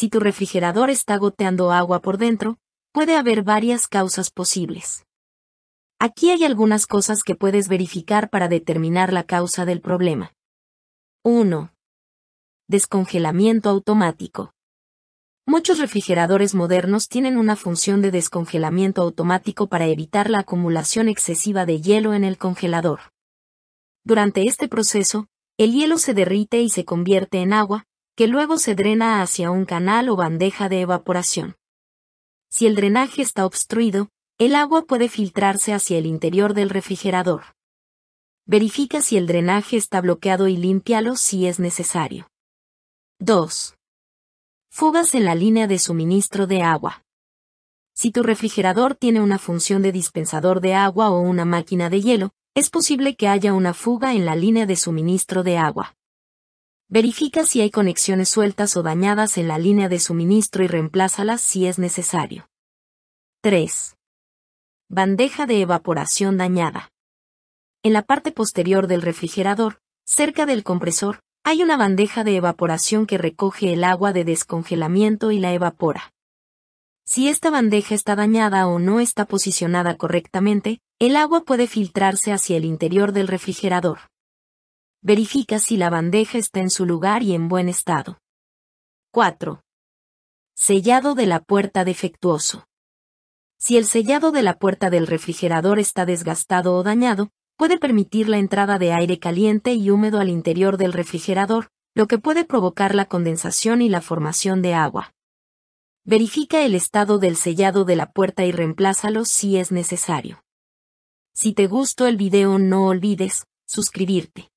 Si tu refrigerador está goteando agua por dentro, puede haber varias causas posibles. Aquí hay algunas cosas que puedes verificar para determinar la causa del problema. 1. Descongelamiento automático. Muchos refrigeradores modernos tienen una función de descongelamiento automático para evitar la acumulación excesiva de hielo en el congelador. Durante este proceso, el hielo se derrite y se convierte en agua, que luego se drena hacia un canal o bandeja de evaporación. Si el drenaje está obstruido, el agua puede filtrarse hacia el interior del refrigerador. Verifica si el drenaje está bloqueado y límpialo si es necesario. 2. Fugas en la línea de suministro de agua. Si tu refrigerador tiene una función de dispensador de agua o una máquina de hielo, es posible que haya una fuga en la línea de suministro de agua. Verifica si hay conexiones sueltas o dañadas en la línea de suministro y reemplázalas si es necesario. 3. Bandeja de evaporación dañada. En la parte posterior del refrigerador, cerca del compresor, hay una bandeja de evaporación que recoge el agua de descongelamiento y la evapora. Si esta bandeja está dañada o no está posicionada correctamente, el agua puede filtrarse hacia el interior del refrigerador verifica si la bandeja está en su lugar y en buen estado. 4. Sellado de la puerta defectuoso. Si el sellado de la puerta del refrigerador está desgastado o dañado, puede permitir la entrada de aire caliente y húmedo al interior del refrigerador, lo que puede provocar la condensación y la formación de agua. Verifica el estado del sellado de la puerta y reemplázalo si es necesario. Si te gustó el video no olvides suscribirte.